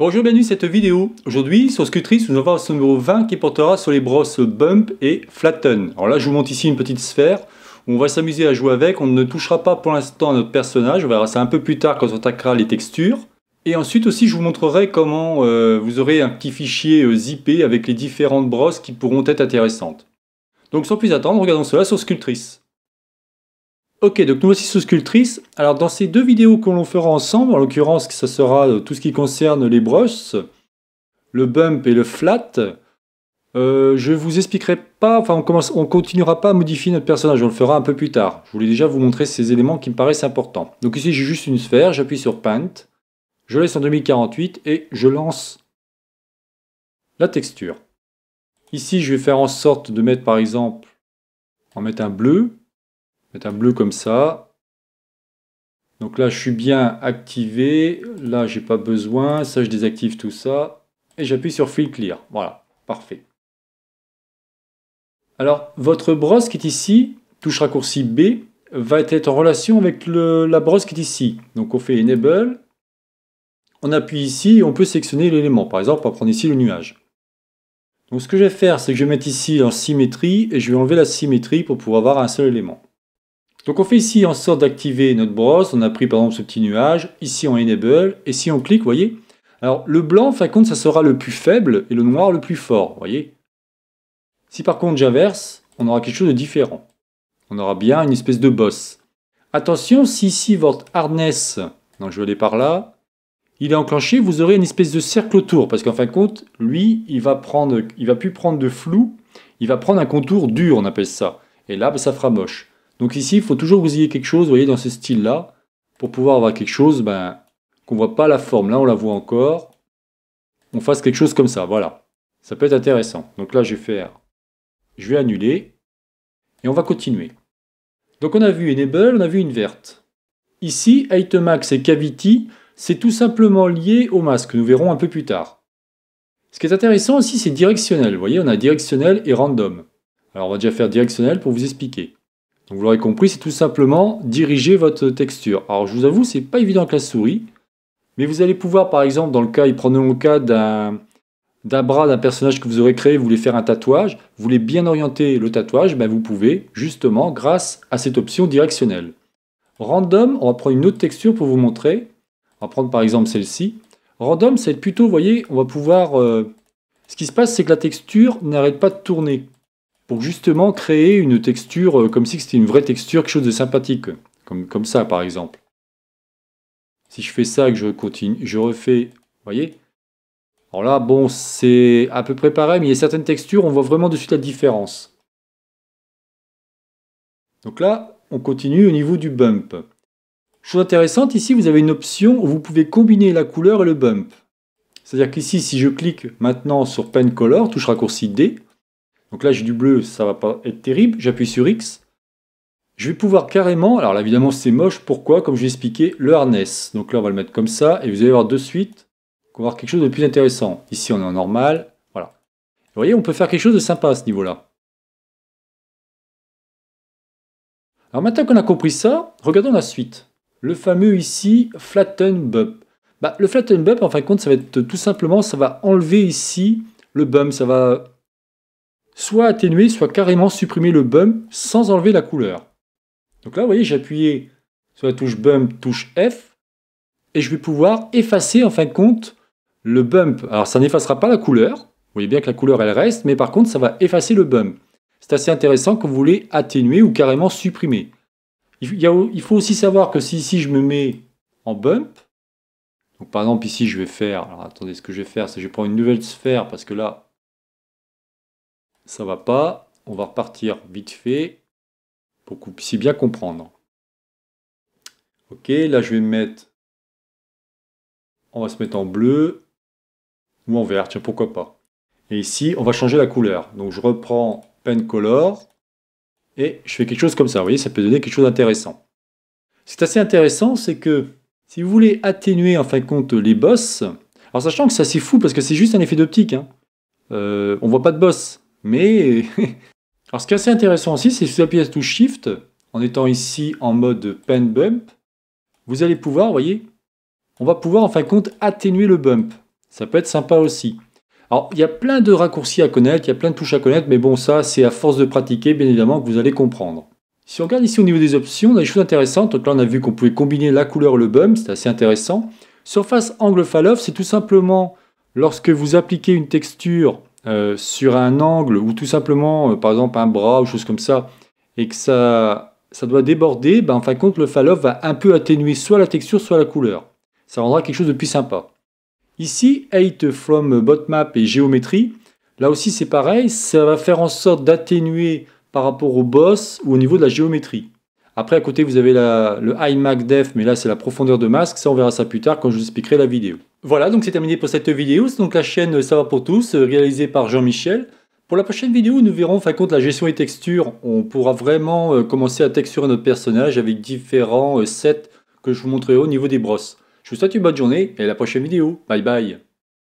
Bonjour, bienvenue dans cette vidéo. Aujourd'hui, sur Sculptris nous allons voir ce numéro 20 qui portera sur les brosses Bump et Flatten. Alors là, je vous montre ici une petite sphère. on va s'amuser à jouer avec. On ne touchera pas pour l'instant à notre personnage. On verra ça un peu plus tard quand on attaquera les textures. Et ensuite aussi, je vous montrerai comment euh, vous aurez un petit fichier zipé euh, zippé avec les différentes brosses qui pourront être intéressantes. Donc sans plus attendre, regardons cela sur Sculptrice. Ok, donc nous voici sous Sculptrice. Alors dans ces deux vidéos que l'on fera ensemble, en l'occurrence ça sera euh, tout ce qui concerne les brosses, le bump et le flat, euh, je vous expliquerai pas, enfin on, commence, on continuera pas à modifier notre personnage, on le fera un peu plus tard. Je voulais déjà vous montrer ces éléments qui me paraissent importants. Donc ici j'ai juste une sphère, j'appuie sur Paint, je laisse en 2048 et je lance la texture. Ici je vais faire en sorte de mettre par exemple, en mettre un bleu, mettre un bleu comme ça. Donc là, je suis bien activé. Là, j'ai pas besoin. Ça, je désactive tout ça. Et j'appuie sur Fill Clear. Voilà, parfait. Alors, votre brosse qui est ici, touche raccourci B, va être en relation avec la brosse qui est ici. Donc on fait Enable, on appuie ici et on peut sélectionner l'élément. Par exemple, on va prendre ici le nuage. Donc ce que je vais faire, c'est que je vais mettre ici en symétrie et je vais enlever la symétrie pour pouvoir avoir un seul élément. Donc on fait ici en sorte d'activer notre brosse, on a pris par exemple ce petit nuage, ici on enable, et si on clique, vous voyez, alors le blanc, en fin de compte, ça sera le plus faible et le noir le plus fort, vous voyez. Si par contre j'inverse, on aura quelque chose de différent. On aura bien une espèce de bosse. Attention, si ici votre harness, donc je vais aller par là, il est enclenché, vous aurez une espèce de cercle autour, parce qu'en fin de compte, lui, il va prendre, il va plus prendre de flou, il va prendre un contour dur, on appelle ça. Et là, bah, ça fera moche. Donc ici, il faut toujours que vous ayez quelque chose, vous voyez, dans ce style-là, pour pouvoir avoir quelque chose ben, qu'on ne voit pas la forme. Là, on la voit encore. On fasse quelque chose comme ça, voilà. Ça peut être intéressant. Donc là, je vais faire... Je vais annuler. Et on va continuer. Donc on a vu Enable, on a vu une verte. Ici, max et Cavity, c'est tout simplement lié au masque. Nous verrons un peu plus tard. Ce qui est intéressant aussi, c'est directionnel. Vous voyez, on a directionnel et random. Alors on va déjà faire directionnel pour vous expliquer vous l'aurez compris, c'est tout simplement diriger votre texture. Alors je vous avoue, c'est pas évident avec la souris, mais vous allez pouvoir, par exemple, dans le cas, prenons le cas d'un bras d'un personnage que vous aurez créé, vous voulez faire un tatouage, vous voulez bien orienter le tatouage, ben, vous pouvez justement grâce à cette option directionnelle. Random, on va prendre une autre texture pour vous montrer. On va prendre par exemple celle-ci. Random, c'est plutôt, vous voyez, on va pouvoir... Euh, ce qui se passe, c'est que la texture n'arrête pas de tourner pour justement créer une texture euh, comme si c'était une vraie texture, quelque chose de sympathique, comme, ça par exemple. Si je fais ça et que je continue, je refais, vous voyez Alors là, bon, c'est à peu près pareil, mais il y a certaines textures, on voit vraiment de suite la différence. Donc là, on continue au niveau du bump. Chose intéressante, ici, vous avez une option où vous pouvez combiner la couleur et le bump. C'est-à-dire qu'ici, si je clique maintenant sur Pen Color, touche raccourci D, donc là, j'ai du bleu, ça va pas être terrible. J'appuie sur X. Je vais pouvoir carrément, alors là, évidemment, c'est moche. Pourquoi Comme je l'ai expliqué, le harness. Donc là, on va le mettre comme ça. Et vous allez voir de suite qu'on va voir quelque chose de plus intéressant. Ici, on est en normal. Voilà. Vous voyez, on peut faire quelque chose de sympa à ce niveau-là. Alors maintenant qu'on a compris ça, regardons la suite. Le fameux ici, flatten bump. Bah, le flatten bump, en fin de compte, ça va être tout simplement, ça va enlever ici le bump, ça va soit atténuer, soit carrément supprimer le bump sans enlever la couleur. Donc là, vous voyez, j'ai appuyé sur la touche bump, touche F, et je vais pouvoir effacer en fin de compte le bump. Alors ça n'effacera pas la couleur, vous voyez bien que la couleur elle reste, mais par contre ça va effacer le bump. C'est assez intéressant quand vous voulez atténuer ou carrément supprimer. Il faut aussi savoir que si ici je me mets en bump, donc par exemple ici je vais faire, alors attendez ce que je vais faire, c'est que je vais prendre une nouvelle sphère parce que là ça va pas, on va repartir vite fait pour que vous puissiez bien comprendre. Ok, là je vais me mettre, on va se mettre en bleu ou en vert, tiens pourquoi pas. Et ici, on va changer la couleur. Donc je reprends Pen Color et je fais quelque chose comme ça. Vous voyez, ça peut donner quelque chose d'intéressant. Ce qui est assez intéressant, c'est que si vous voulez atténuer en fin de compte les bosses, alors sachant que ça c'est fou parce que c'est juste un effet d'optique, on hein, ne euh, on voit pas de boss. Mais alors ce qui est assez intéressant aussi, c'est si vous appuyez sur touche Shift, en étant ici en mode pen bump, vous allez pouvoir, vous voyez, on va pouvoir en fin de compte atténuer le bump. Ça peut être sympa aussi. Alors, il y a plein de raccourcis à connaître, il y a plein de touches à connaître, mais bon, ça, c'est à force de pratiquer, bien évidemment, que vous allez comprendre. Si on regarde ici au niveau des options, on a des choses intéressantes. Donc là, on a vu qu'on pouvait combiner la couleur et le bump, c'est assez intéressant. Surface angle Falloff, c'est tout simplement lorsque vous appliquez une texture euh, sur un angle ou tout simplement, euh, par exemple, un bras ou chose comme ça, et que ça, ça doit déborder, ben, en fin de compte, le falloff va un peu atténuer soit la texture, soit la couleur. Ça rendra quelque chose de plus sympa. Ici, 8 from botmap et géométrie, là aussi c'est pareil, ça va faire en sorte d'atténuer par rapport au boss ou au niveau de la géométrie. Après, à côté, vous avez le iMac Def, mais là, c'est la profondeur de masque. Ça, on verra ça plus tard quand je vous expliquerai la vidéo. Voilà, donc c'est terminé pour cette vidéo. C'est donc la chaîne Ça va pour tous, euh, réalisée par Jean-Michel. Pour la prochaine vidéo, nous verrons, de compte la gestion et texture. On pourra vraiment euh, commencer à texturer notre personnage avec différents euh, sets que je vous montrerai au niveau des brosses. Je vous souhaite une bonne journée et à la prochaine vidéo. Bye bye